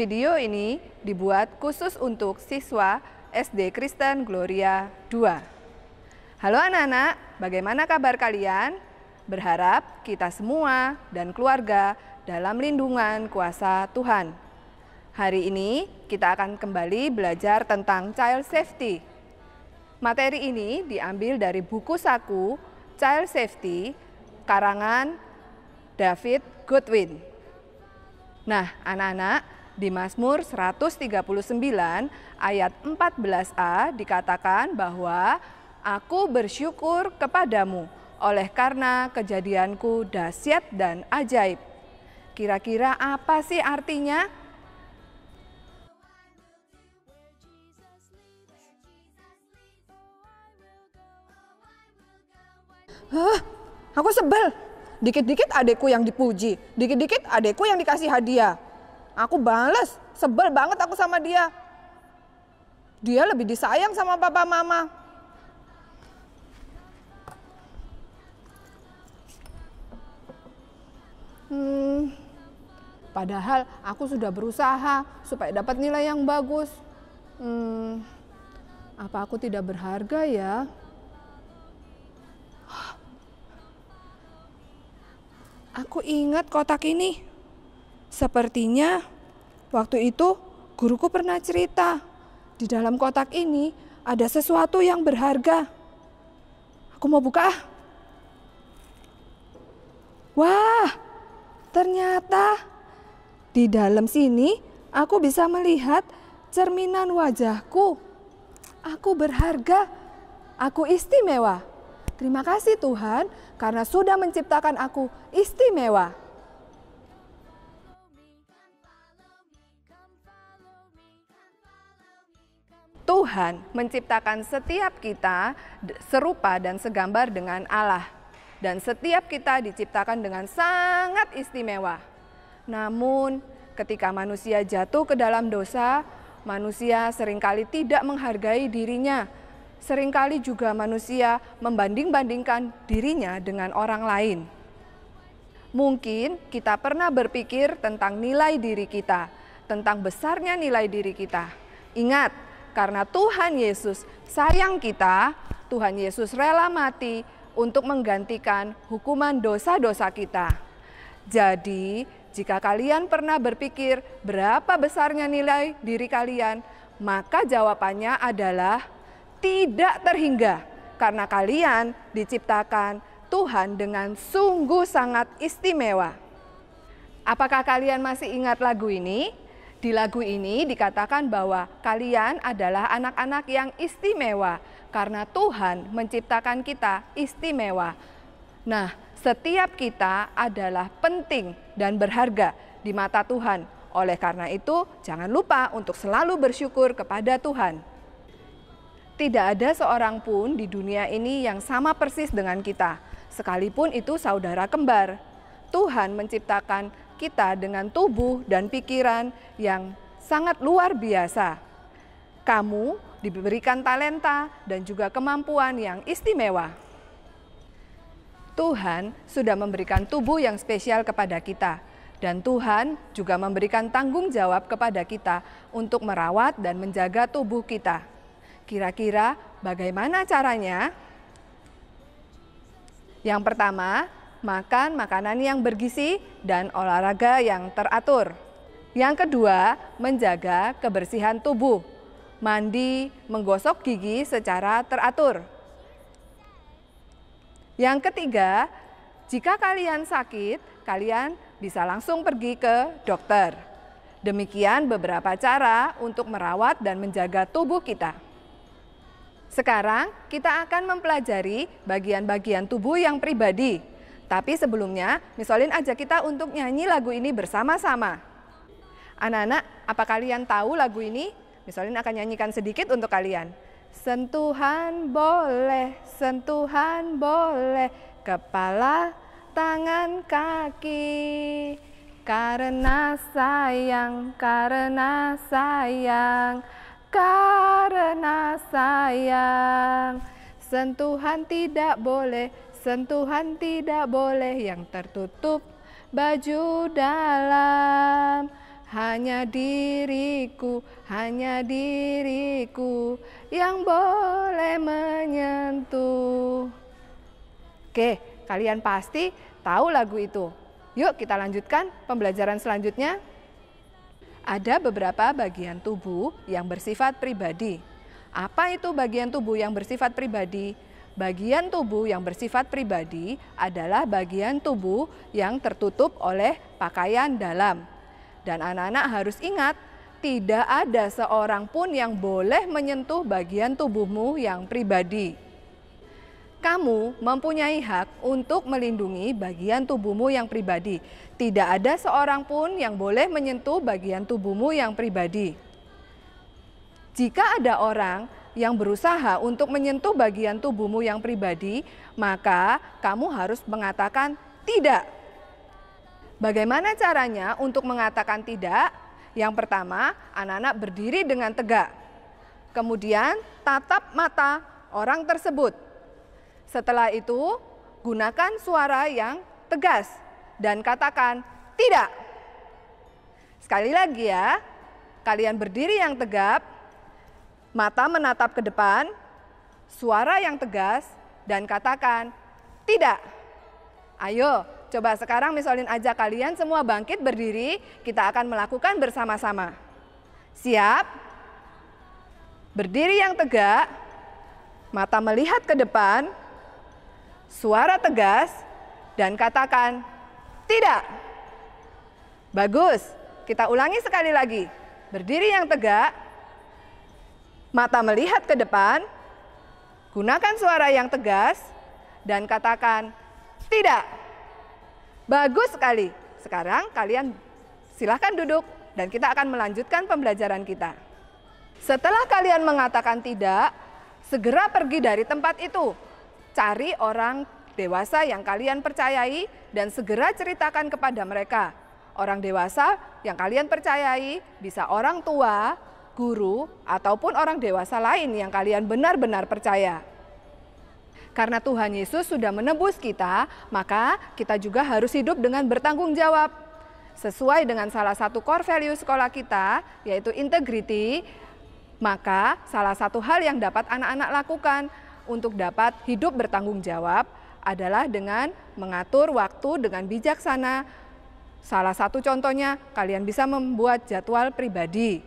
Video ini dibuat khusus untuk siswa SD Kristen Gloria 2. Halo anak-anak, bagaimana kabar kalian? Berharap kita semua dan keluarga dalam lindungan kuasa Tuhan. Hari ini kita akan kembali belajar tentang child safety. Materi ini diambil dari buku saku Child Safety karangan David Goodwin. Nah, anak-anak, di Mazmur 139 ayat 14a dikatakan bahwa Aku bersyukur kepadamu oleh karena kejadianku dahsyat dan ajaib. Kira-kira apa sih artinya? Hah, aku sebel. Dikit-dikit adekku yang dipuji, dikit-dikit adekku yang dikasih hadiah. Aku bales, sebel banget aku sama dia. Dia lebih disayang sama papa mama. Hmm, padahal aku sudah berusaha supaya dapat nilai yang bagus. Hmm, apa aku tidak berharga ya? Aku ingat kotak ini. Sepertinya waktu itu guruku pernah cerita, di dalam kotak ini ada sesuatu yang berharga. Aku mau buka. Ah. Wah, ternyata di dalam sini aku bisa melihat cerminan wajahku. Aku berharga, aku istimewa. Terima kasih Tuhan karena sudah menciptakan aku istimewa. Tuhan menciptakan setiap kita serupa dan segambar dengan Allah, dan setiap kita diciptakan dengan sangat istimewa. Namun, ketika manusia jatuh ke dalam dosa, manusia seringkali tidak menghargai dirinya. Seringkali juga manusia membanding-bandingkan dirinya dengan orang lain. Mungkin kita pernah berpikir tentang nilai diri kita, tentang besarnya nilai diri kita. Ingat, karena Tuhan Yesus sayang kita, Tuhan Yesus rela mati untuk menggantikan hukuman dosa-dosa kita. Jadi, jika kalian pernah berpikir berapa besarnya nilai diri kalian, maka jawabannya adalah tidak terhingga karena kalian diciptakan Tuhan dengan sungguh sangat istimewa. Apakah kalian masih ingat lagu ini? Di lagu ini dikatakan bahwa kalian adalah anak-anak yang istimewa karena Tuhan menciptakan kita istimewa. Nah, setiap kita adalah penting dan berharga di mata Tuhan. Oleh karena itu, jangan lupa untuk selalu bersyukur kepada Tuhan. Tidak ada seorang pun di dunia ini yang sama persis dengan kita, sekalipun itu saudara kembar. Tuhan menciptakan kita dengan tubuh dan pikiran yang sangat luar biasa. Kamu diberikan talenta dan juga kemampuan yang istimewa. Tuhan sudah memberikan tubuh yang spesial kepada kita, dan Tuhan juga memberikan tanggung jawab kepada kita untuk merawat dan menjaga tubuh kita. Kira-kira bagaimana caranya? Yang pertama, makan makanan yang bergizi, dan olahraga yang teratur. Yang kedua, menjaga kebersihan tubuh. Mandi, menggosok gigi secara teratur. Yang ketiga, jika kalian sakit, kalian bisa langsung pergi ke dokter. Demikian beberapa cara untuk merawat dan menjaga tubuh kita. Sekarang kita akan mempelajari bagian-bagian tubuh yang pribadi tapi sebelumnya, Misolin ajak kita untuk nyanyi lagu ini bersama-sama. Anak-anak, apa kalian tahu lagu ini? Misolin akan nyanyikan sedikit untuk kalian. Sentuhan boleh, sentuhan boleh, kepala, tangan, kaki. Karena sayang, karena sayang, karena sayang. Sentuhan tidak boleh, sentuhan tidak boleh yang tertutup baju dalam hanya diriku hanya diriku yang boleh menyentuh oke kalian pasti tahu lagu itu yuk kita lanjutkan pembelajaran selanjutnya ada beberapa bagian tubuh yang bersifat pribadi apa itu bagian tubuh yang bersifat pribadi? Bagian tubuh yang bersifat pribadi adalah bagian tubuh yang tertutup oleh pakaian dalam. Dan anak-anak harus ingat, tidak ada seorang pun yang boleh menyentuh bagian tubuhmu yang pribadi. Kamu mempunyai hak untuk melindungi bagian tubuhmu yang pribadi. Tidak ada seorang pun yang boleh menyentuh bagian tubuhmu yang pribadi. Jika ada orang yang berusaha untuk menyentuh bagian tubuhmu yang pribadi, maka kamu harus mengatakan tidak. Bagaimana caranya untuk mengatakan tidak? Yang pertama, anak-anak berdiri dengan tegak. Kemudian, tatap mata orang tersebut. Setelah itu, gunakan suara yang tegas dan katakan tidak. Sekali lagi ya, kalian berdiri yang tegap, mata menatap ke depan, suara yang tegas, dan katakan, tidak. Ayo, coba sekarang misalin aja kalian semua bangkit berdiri, kita akan melakukan bersama-sama. Siap? Berdiri yang tegak, mata melihat ke depan, suara tegas, dan katakan, tidak. Bagus, kita ulangi sekali lagi. Berdiri yang tegak, mata melihat ke depan, gunakan suara yang tegas, dan katakan tidak. Bagus sekali. Sekarang kalian silahkan duduk dan kita akan melanjutkan pembelajaran kita. Setelah kalian mengatakan tidak, segera pergi dari tempat itu. Cari orang dewasa yang kalian percayai dan segera ceritakan kepada mereka. Orang dewasa yang kalian percayai bisa orang tua, guru, ataupun orang dewasa lain yang kalian benar-benar percaya. Karena Tuhan Yesus sudah menebus kita, maka kita juga harus hidup dengan bertanggung jawab. Sesuai dengan salah satu core value sekolah kita, yaitu integrity, maka salah satu hal yang dapat anak-anak lakukan untuk dapat hidup bertanggung jawab adalah dengan mengatur waktu dengan bijaksana. Salah satu contohnya, kalian bisa membuat jadwal pribadi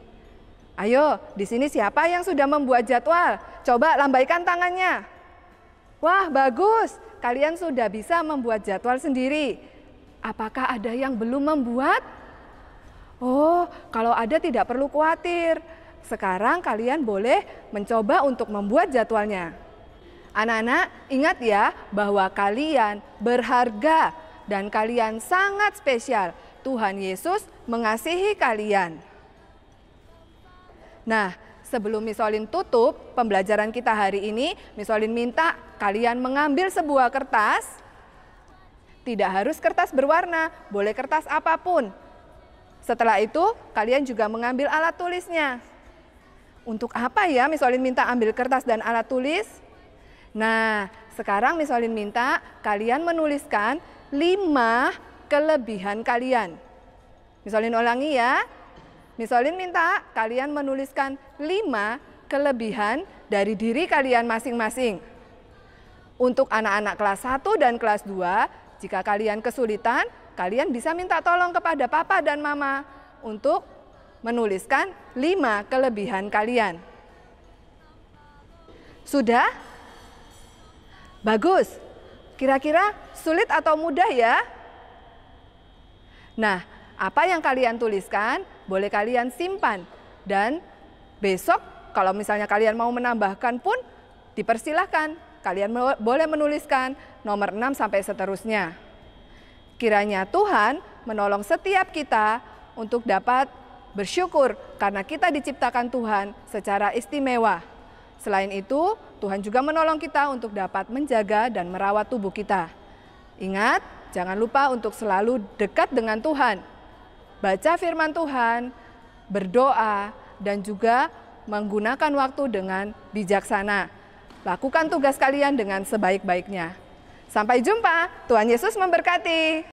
Ayo, di sini siapa yang sudah membuat jadwal? Coba lambaikan tangannya. Wah, bagus. Kalian sudah bisa membuat jadwal sendiri. Apakah ada yang belum membuat? Oh, kalau ada tidak perlu khawatir. Sekarang kalian boleh mencoba untuk membuat jadwalnya. Anak-anak, ingat ya bahwa kalian berharga dan kalian sangat spesial. Tuhan Yesus mengasihi kalian. Nah, sebelum Misolin tutup pembelajaran kita hari ini, Misolin minta kalian mengambil sebuah kertas. Tidak harus kertas berwarna, boleh kertas apapun. Setelah itu, kalian juga mengambil alat tulisnya. Untuk apa ya Misolin minta ambil kertas dan alat tulis? Nah, sekarang Misolin minta kalian menuliskan lima kelebihan kalian. Misolin ulangi ya, Misolin minta kalian menuliskan lima kelebihan dari diri kalian masing-masing. Untuk anak-anak kelas 1 dan kelas 2, jika kalian kesulitan, kalian bisa minta tolong kepada papa dan mama untuk menuliskan lima kelebihan kalian. Sudah? Bagus. Kira-kira sulit atau mudah ya? Nah, apa yang kalian tuliskan boleh kalian simpan. Dan besok kalau misalnya kalian mau menambahkan pun dipersilahkan. Kalian boleh menuliskan nomor 6 sampai seterusnya. Kiranya Tuhan menolong setiap kita untuk dapat bersyukur karena kita diciptakan Tuhan secara istimewa. Selain itu, Tuhan juga menolong kita untuk dapat menjaga dan merawat tubuh kita. Ingat, jangan lupa untuk selalu dekat dengan Tuhan baca firman Tuhan, berdoa, dan juga menggunakan waktu dengan bijaksana. Lakukan tugas kalian dengan sebaik-baiknya. Sampai jumpa, Tuhan Yesus memberkati.